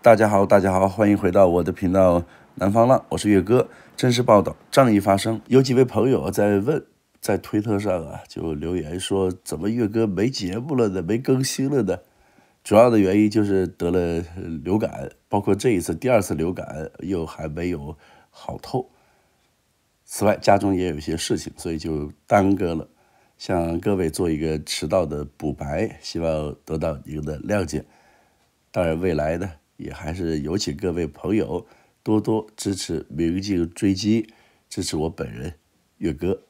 大家好，大家好，欢迎回到我的频道《南方浪》，我是岳哥，真实报道，仗义发声。有几位朋友在问，在推特上啊，就留言说，怎么岳哥没节目了呢？没更新了呢？主要的原因就是得了流感，包括这一次第二次流感又还没有好透。此外，家中也有一些事情，所以就耽搁了。向各位做一个迟到的补白，希望得到您的谅解。当然，未来呢？也还是有请各位朋友多多支持《明镜追击》，支持我本人岳哥。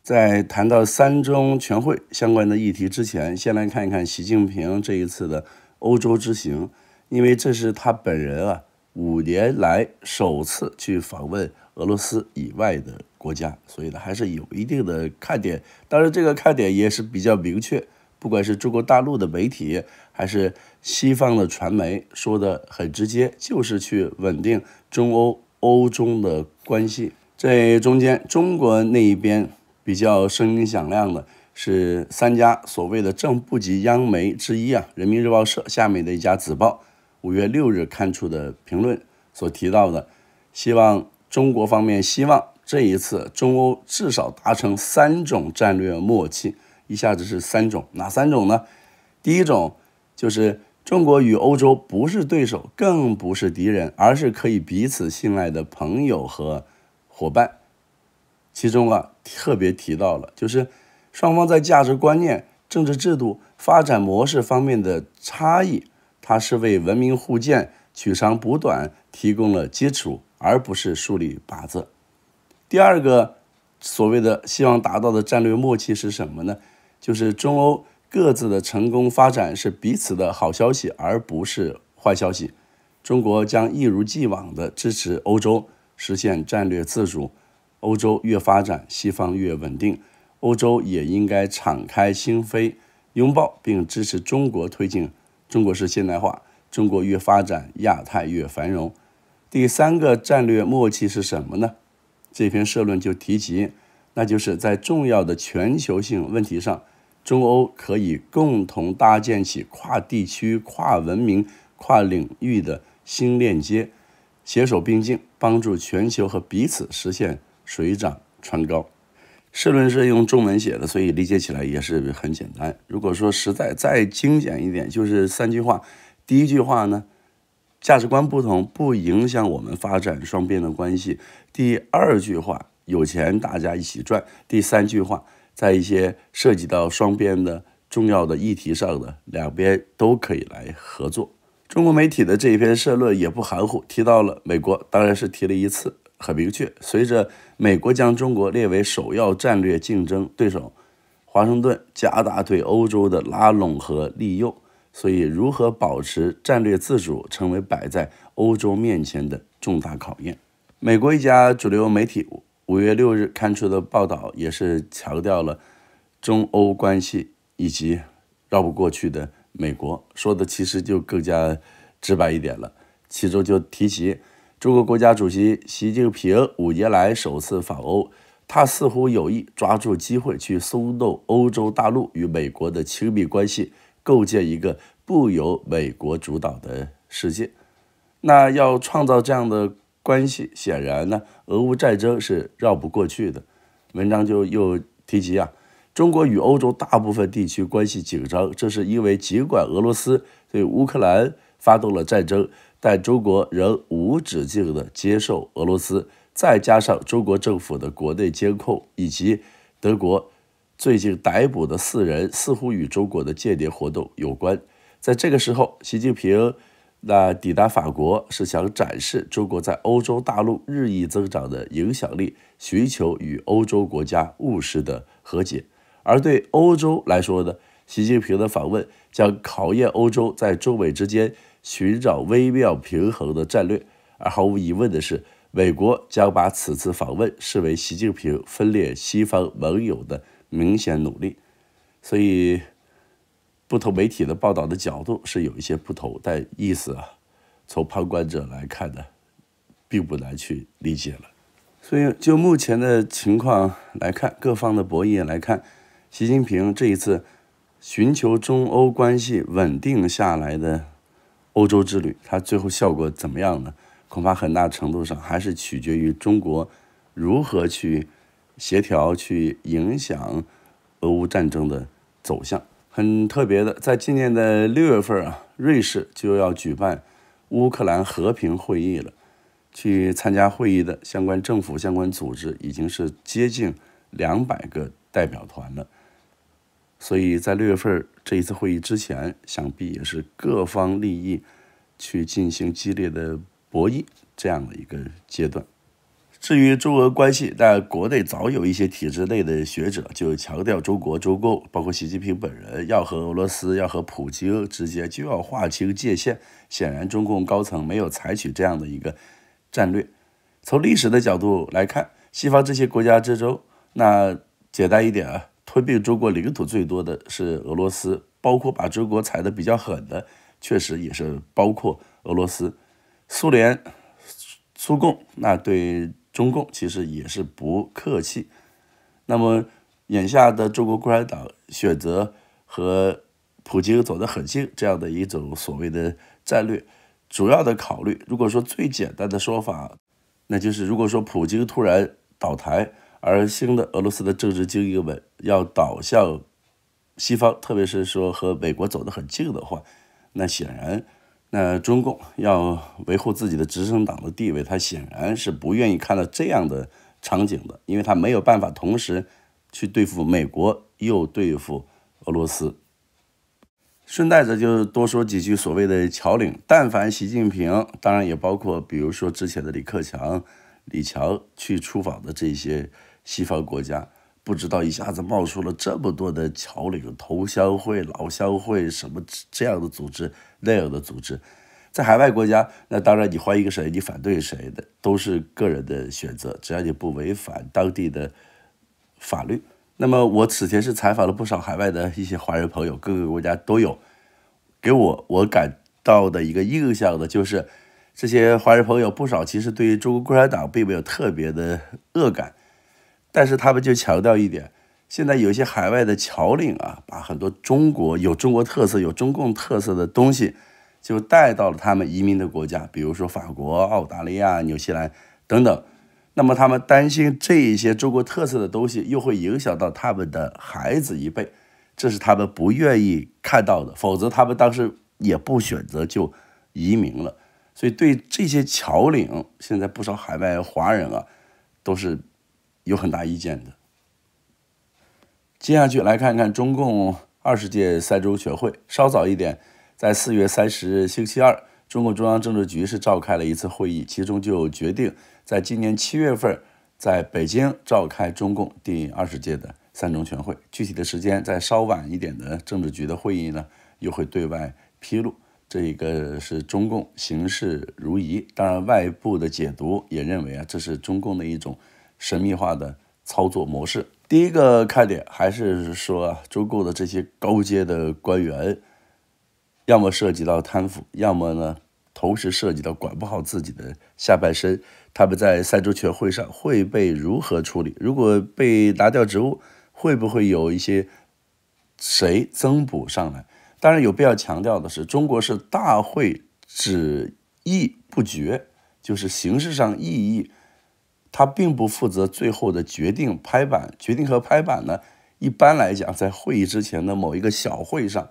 在谈到三中全会相关的议题之前，先来看一看习近平这一次的欧洲之行，因为这是他本人啊五年来首次去访问俄罗斯以外的国家，所以呢还是有一定的看点。当然，这个看点也是比较明确。不管是中国大陆的媒体，还是西方的传媒，说的很直接，就是去稳定中欧欧中的关系。这中间，中国那一边比较声音响亮的是三家所谓的正部级央媒之一啊，《人民日报》社下面的一家子报，五月六日刊出的评论所提到的，希望中国方面希望这一次中欧至少达成三种战略默契。一下子是三种，哪三种呢？第一种就是中国与欧洲不是对手，更不是敌人，而是可以彼此信赖的朋友和伙伴。其中啊特别提到了，就是双方在价值观念、政治制度、发展模式方面的差异，它是为文明互鉴、取长补短提供了基础，而不是树立靶子。第二个所谓的希望达到的战略默契是什么呢？就是中欧各自的成功发展是彼此的好消息，而不是坏消息。中国将一如既往地支持欧洲实现战略自主。欧洲越发展，西方越稳定。欧洲也应该敞开心扉，拥抱并支持中国推进中国式现代化。中国越发展，亚太越繁荣。第三个战略默契是什么呢？这篇社论就提及，那就是在重要的全球性问题上。中欧可以共同搭建起跨地区、跨文明、跨领域的新链接，携手并进，帮助全球和彼此实现水涨船高。社论是用中文写的，所以理解起来也是很简单。如果说实在再精简一点，就是三句话：第一句话呢，价值观不同不影响我们发展双边的关系；第二句话，有钱大家一起赚；第三句话。在一些涉及到双边的重要的议题上的，两边都可以来合作。中国媒体的这一篇社论也不含糊，提到了美国，当然是提了一次，很明确。随着美国将中国列为首要战略竞争对手，华盛顿加大对欧洲的拉拢和利诱，所以如何保持战略自主，成为摆在欧洲面前的重大考验。美国一家主流媒体。五月六日刊出的报道也是强调了中欧关系以及绕不过去的美国，说的其实就更加直白一点了。其中就提及中国国家主席习近平五年来首次访欧，他似乎有意抓住机会去松动欧洲大陆与美国的亲密关系，构建一个不由美国主导的世界。那要创造这样的。关系显然呢，俄乌战争是绕不过去的。文章就又提及啊，中国与欧洲大部分地区关系紧张，这是因为尽管俄罗斯对乌克兰发动了战争，但中国仍无止境地接受俄罗斯。再加上中国政府的国内监控，以及德国最近逮捕的四人似乎与中国的间谍活动有关。在这个时候，习近平。那抵达法国是想展示中国在欧洲大陆日益增长的影响力，寻求与欧洲国家务实的和解。而对欧洲来说呢，习近平的访问将考验欧洲在中美之间寻找微妙平衡的战略。而毫无疑问的是，美国将把此次访问视为习近平分裂西方盟友的明显努力。所以。不同媒体的报道的角度是有一些不同，但意思啊，从旁观者来看呢，并不难去理解了。所以，就目前的情况来看，各方的博弈来看，习近平这一次寻求中欧关系稳定下来的欧洲之旅，它最后效果怎么样呢？恐怕很大程度上还是取决于中国如何去协调、去影响俄乌战争的走向。很特别的，在今年的六月份啊，瑞士就要举办乌克兰和平会议了。去参加会议的相关政府、相关组织，已经是接近两百个代表团了。所以在六月份这一次会议之前，想必也是各方利益去进行激烈的博弈这样的一个阶段。至于中俄关系，但国内早有一些体制内的学者就强调，中国中共包括习近平本人要和俄罗斯要和普京之间就要划清界限。显然，中共高层没有采取这样的一个战略。从历史的角度来看，西方这些国家之中，那简单一点啊，吞并中国领土最多的是俄罗斯，包括把中国踩得比较狠的，确实也是包括俄罗斯、苏联、苏共，那对。中共其实也是不客气。那么，眼下的中国共产党选择和普京走得很近，这样的一种所谓的战略，主要的考虑，如果说最简单的说法，那就是如果说普京突然倒台，而新的俄罗斯的政治精英们要倒向西方，特别是说和美国走得很近的话，那显然。那中共要维护自己的执政党的地位，他显然是不愿意看到这样的场景的，因为他没有办法同时去对付美国又对付俄罗斯。顺带着就多说几句所谓的“桥领”，但凡习近平，当然也包括比如说之前的李克强、李乔去出访的这些西方国家。不知道一下子冒出了这么多的侨领、同乡会、老乡会什么这样的组织那样的组织，在海外国家，那当然你欢迎谁，你反对谁的都是个人的选择，只要你不违反当地的法律。那么我此前是采访了不少海外的一些华人朋友，各个国家都有，给我我感到的一个印象呢，就是这些华人朋友不少其实对于中国共产党并没有特别的恶感。但是他们就强调一点，现在有一些海外的侨领啊，把很多中国有中国特色、有中共特色的东西，就带到了他们移民的国家，比如说法国、澳大利亚、纽西兰等等。那么他们担心这一些中国特色的东西又会影响到他们的孩子一辈，这是他们不愿意看到的。否则他们当时也不选择就移民了。所以对这些侨领，现在不少海外华人啊，都是。有很大意见的。接下去来看看中共二十届三中全会。稍早一点，在四月三十日星期二，中共中央政治局是召开了一次会议，其中就决定在今年七月份在北京召开中共第二十届的三中全会。具体的时间，在稍晚一点的政治局的会议呢，又会对外披露。这一个是中共形势如疑，当然外部的解读也认为啊，这是中共的一种。神秘化的操作模式，第一个看点还是说，中共的这些高阶的官员，要么涉及到贪腐，要么呢，同时涉及到管不好自己的下半身，他们在三中全会上会被如何处理？如果被拿掉职务，会不会有一些谁增补上来？当然有必要强调的是，中国是大会只议不决，就是形式上意义。他并不负责最后的决定拍板，决定和拍板呢，一般来讲，在会议之前的某一个小会上，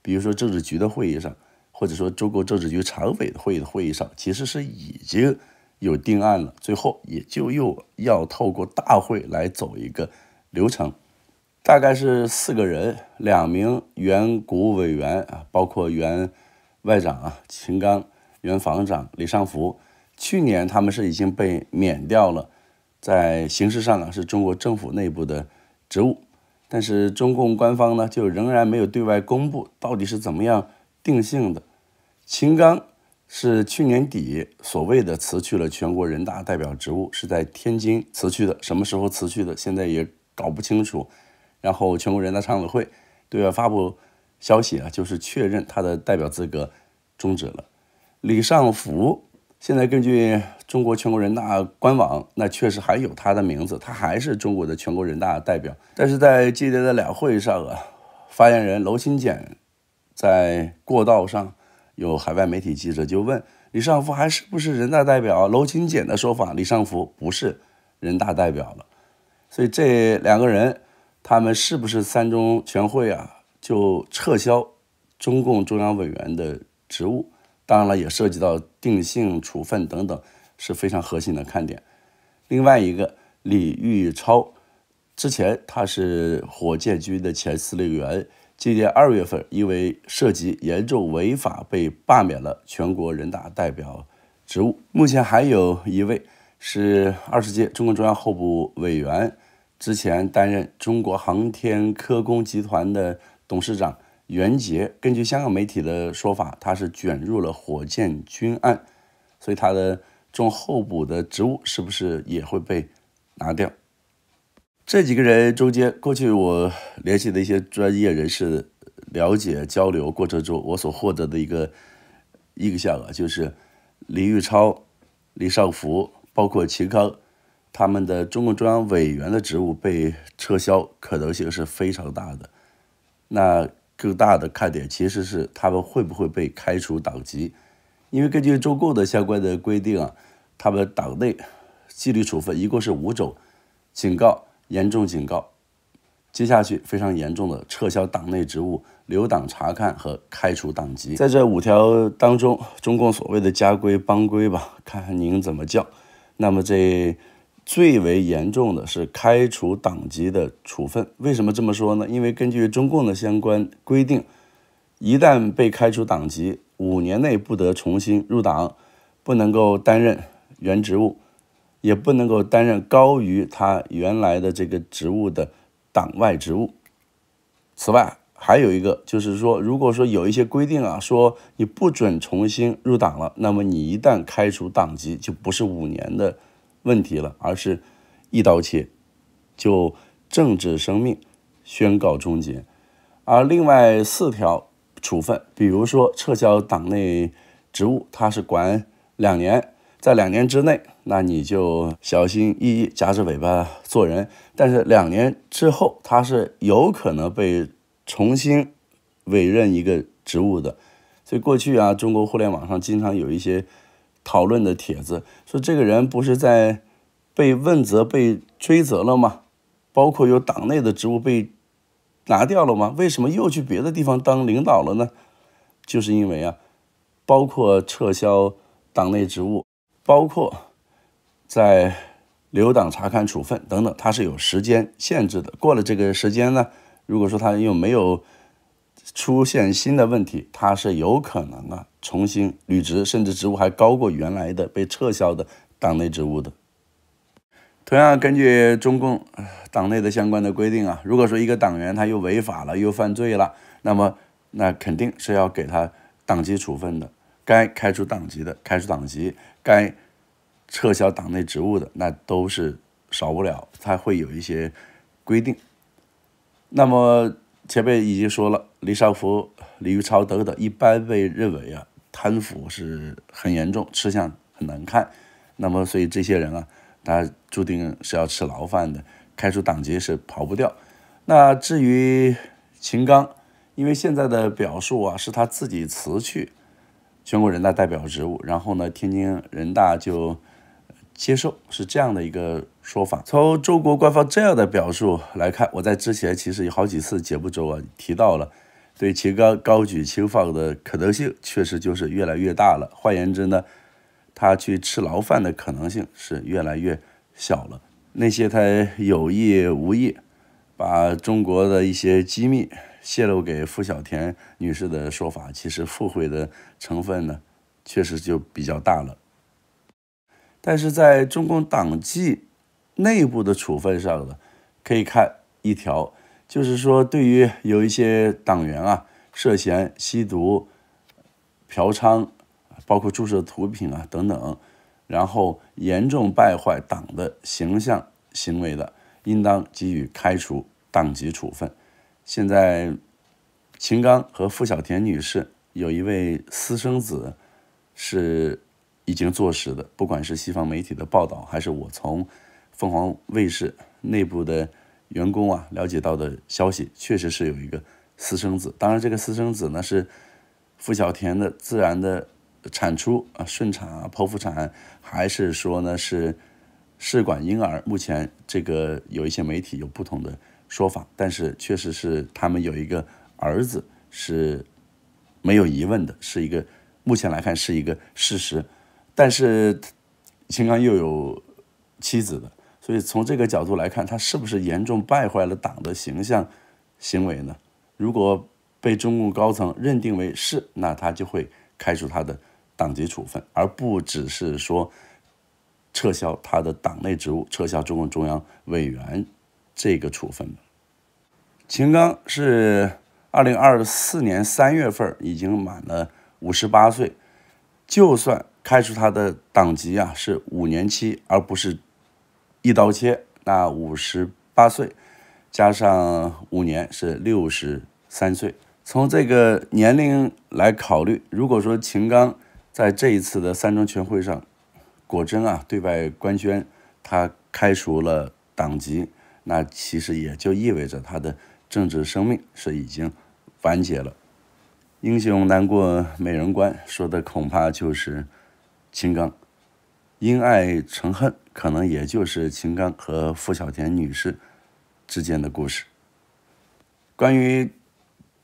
比如说政治局的会议上，或者说中共政治局常委的会议的会议上，其实是已经有定案了，最后也就又要透过大会来走一个流程，大概是四个人，两名原国务委员啊，包括原外长啊秦刚，原防长李尚福。去年他们是已经被免掉了，在形式上啊是中国政府内部的职务，但是中共官方呢就仍然没有对外公布到底是怎么样定性的。秦刚是去年底所谓的辞去了全国人大代表职务，是在天津辞去的，什么时候辞去的现在也搞不清楚。然后全国人大常委会对外发布消息啊，就是确认他的代表资格终止了。李尚福。现在根据中国全国人大官网，那确实还有他的名字，他还是中国的全国人大代表。但是在今天的两会上啊，发言人娄勤俭在过道上，有海外媒体记者就问李尚福还是不是人大代表。娄勤俭的说法，李尚福不是人大代表了。所以这两个人，他们是不是三中全会啊就撤销中共中央委员的职务？当然了，也涉及到定性处分等等，是非常核心的看点。另外一个，李玉超，之前他是火箭军的前司令员，今年二月份因为涉及严重违法被罢免了全国人大代表职务。目前还有一位是二十届中共中央候补委员，之前担任中国航天科工集团的董事长。袁杰根据香港媒体的说法，他是卷入了火箭军案，所以他的中候补的职务是不是也会被拿掉？这几个人中间，过去我联系的一些专业人士了解交流过程中，我所获得的一个印象啊，就是李玉超、李尚福，包括秦康，他们的中共中央委员的职务被撤销可能性是非常大的。那。更大的看点其实是他们会不会被开除党籍，因为根据中共的相关的规定啊，他们党内纪律处分一共是五种：警告、严重警告，接下去非常严重的撤销党内职务、留党察看和开除党籍。在这五条当中，中共所谓的家规、帮规吧，看看您怎么叫。那么这。最为严重的是开除党籍的处分。为什么这么说呢？因为根据中共的相关规定，一旦被开除党籍，五年内不得重新入党，不能够担任原职务，也不能够担任高于他原来的这个职务的党外职务。此外，还有一个就是说，如果说有一些规定啊，说你不准重新入党了，那么你一旦开除党籍，就不是五年的。问题了，而是，一刀切，就政治生命宣告终结，而另外四条处分，比如说撤销党内职务，他是管两年，在两年之内，那你就小心翼翼夹着尾巴做人，但是两年之后，他是有可能被重新委任一个职务的，所以过去啊，中国互联网上经常有一些。讨论的帖子说，这个人不是在被问责、被追责了吗？包括有党内的职务被拿掉了吗？为什么又去别的地方当领导了呢？就是因为啊，包括撤销党内职务，包括在留党察看处分等等，他是有时间限制的。过了这个时间呢，如果说他又没有。出现新的问题，他是有可能啊重新履职，甚至职务还高过原来的被撤销的党内职务的。同样，根据中共党内的相关的规定啊，如果说一个党员他又违法了，又犯罪了，那么那肯定是要给他党纪处分的，该开除党籍的开除党籍，该撤销党内职务的那都是少不了，他会有一些规定。那么。前辈已经说了，李少福、李玉超等等，一般被认为啊，贪腐是很严重，吃相很难看。那么，所以这些人啊，他注定是要吃牢饭的，开除党籍是跑不掉。那至于秦刚，因为现在的表述啊，是他自己辞去全国人大代表职务，然后呢，天津人大就接受，是这样的一个。说法从中国官方这样的表述来看，我在之前其实有好几次节目中啊提到了，对秦刚高举轻放的可能性确实就是越来越大了。换言之呢，他去吃牢饭的可能性是越来越小了。那些他有意无意把中国的一些机密泄露给付小田女士的说法，其实附会的成分呢确实就比较大了。但是在中共党纪。内部的处分上了，可以看一条，就是说，对于有一些党员啊涉嫌吸毒、嫖娼，包括注射毒品啊等等，然后严重败坏党的形象行为的，应当给予开除党籍处分。现在，秦刚和付小田女士有一位私生子，是已经坐实的，不管是西方媒体的报道，还是我从。凤凰卫视内部的员工啊了解到的消息，确实是有一个私生子。当然，这个私生子呢是付小田的自然的产出啊顺产啊剖腹产，还是说呢是试管婴儿？目前这个有一些媒体有不同的说法，但是确实是他们有一个儿子是没有疑问的，是一个目前来看是一个事实。但是秦刚又有妻子的。所以从这个角度来看，他是不是严重败坏了党的形象、行为呢？如果被中共高层认定为是，那他就会开除他的党籍处分，而不只是说撤销他的党内职务、撤销中共中央委员这个处分。秦刚是二零二四年三月份已经满了五十八岁，就算开除他的党籍啊，是五年期，而不是。一刀切，那五十八岁，加上五年是六十三岁。从这个年龄来考虑，如果说秦刚在这一次的三中全会上果真啊对外官宣他开除了党籍，那其实也就意味着他的政治生命是已经完结了。英雄难过美人关，说的恐怕就是秦刚。因爱成恨，可能也就是秦刚和付小田女士之间的故事。关于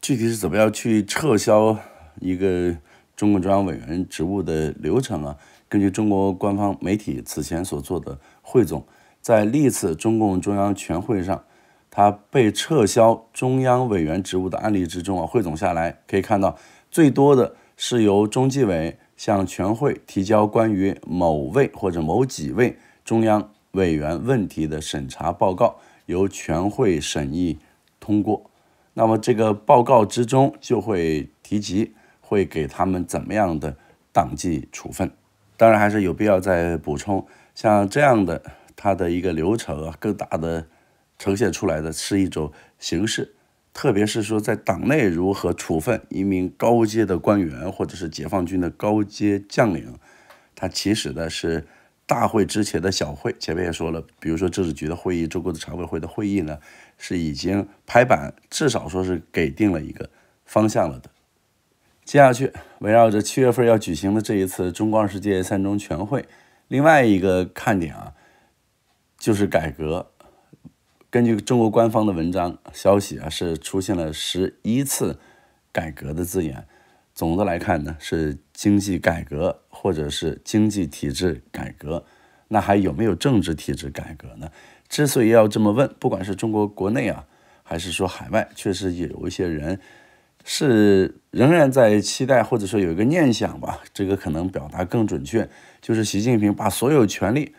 具体是怎么样去撤销一个中共中央委员职务的流程啊？根据中国官方媒体此前所做的汇总，在历次中共中央全会上，他被撤销中央委员职务的案例之中啊，汇总下来可以看到，最多的是由中纪委。向全会提交关于某位或者某几位中央委员问题的审查报告，由全会审议通过。那么这个报告之中就会提及会给他们怎么样的党纪处分，当然还是有必要再补充。像这样的，它的一个流程啊，更大的呈现出来的是一种形式。特别是说，在党内如何处分一名高阶的官员，或者是解放军的高阶将领，他其实的是大会之前的小会，前面也说了，比如说政治局的会议，中国的常委会的会议呢，是已经拍板，至少说是给定了一个方向了的。接下去围绕着七月份要举行的这一次中共二十届三中全会，另外一个看点啊，就是改革。根据中国官方的文章消息啊，是出现了十一次改革的字眼。总的来看呢，是经济改革或者是经济体制改革。那还有没有政治体制改革呢？之所以要这么问，不管是中国国内啊，还是说海外，确实有一些人是仍然在期待或者说有一个念想吧。这个可能表达更准确，就是习近平把所有权力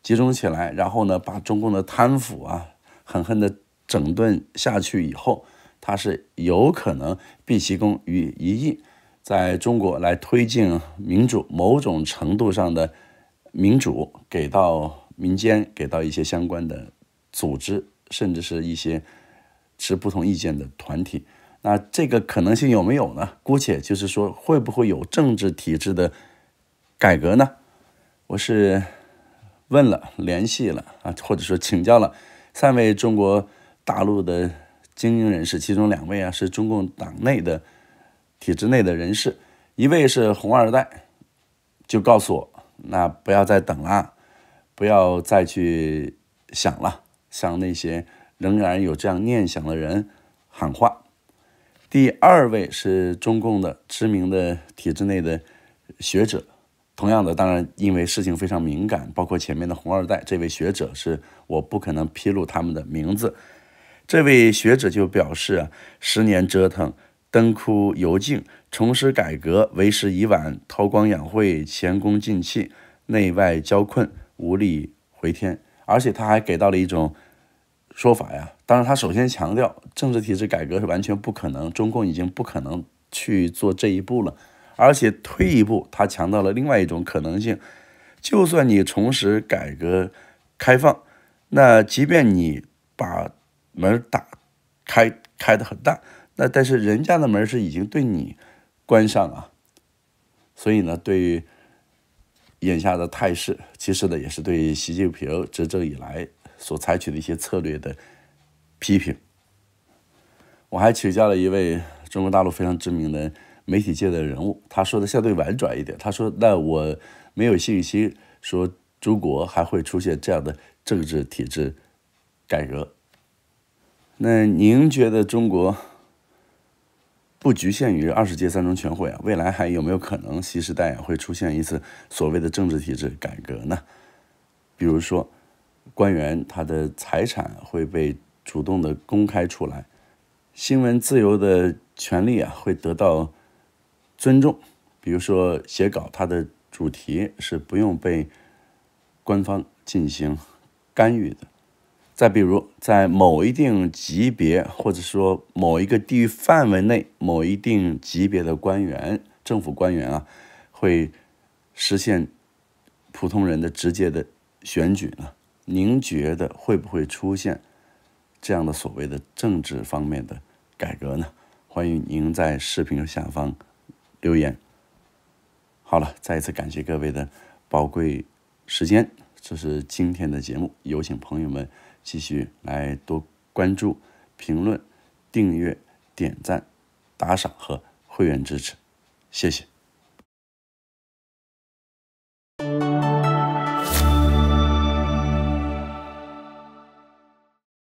集中起来，然后呢，把中共的贪腐啊。狠狠的整顿下去以后，他是有可能毕其功于一役，在中国来推进民主，某种程度上的民主给到民间，给到一些相关的组织，甚至是一些持不同意见的团体。那这个可能性有没有呢？姑且就是说，会不会有政治体制的改革呢？我是问了、联系了啊，或者说请教了。三位中国大陆的精英人士，其中两位啊是中共党内的体制内的人士，一位是红二代，就告诉我，那不要再等了，不要再去想了，向那些仍然有这样念想的人喊话。第二位是中共的知名的体制内的学者，同样的，当然因为事情非常敏感，包括前面的红二代，这位学者是。我不可能披露他们的名字。这位学者就表示：“十年折腾，灯枯油尽，重拾改革为时已晚，韬光养晦，前功尽弃，内外交困，无力回天。”而且他还给到了一种说法呀。当然，他首先强调，政治体制改革是完全不可能，中共已经不可能去做这一步了。而且退一步，他强调了另外一种可能性：就算你重拾改革开放。那即便你把门打开开的很大，那但是人家的门是已经对你关上啊，所以呢，对于眼下的态势，其实呢也是对习近平执政以来所采取的一些策略的批评。我还请教了一位中国大陆非常知名的媒体界的人物，他说的相对婉转一点，他说：“那我没有信心说中国还会出现这样的。”政治体制改革，那您觉得中国不局限于二十届三中全会啊？未来还有没有可能新时代会出现一次所谓的政治体制改革呢？比如说，官员他的财产会被主动的公开出来，新闻自由的权利啊会得到尊重。比如说，写稿它的主题是不用被官方进行。干预的。再比如，在某一定级别或者说某一个地域范围内，某一定级别的官员、政府官员啊，会实现普通人的直接的选举呢？您觉得会不会出现这样的所谓的政治方面的改革呢？欢迎您在视频下方留言。好了，再一次感谢各位的宝贵时间。这是今天的节目，有请朋友们继续来多关注、评论、订阅、点赞、打赏和会员支持，谢谢。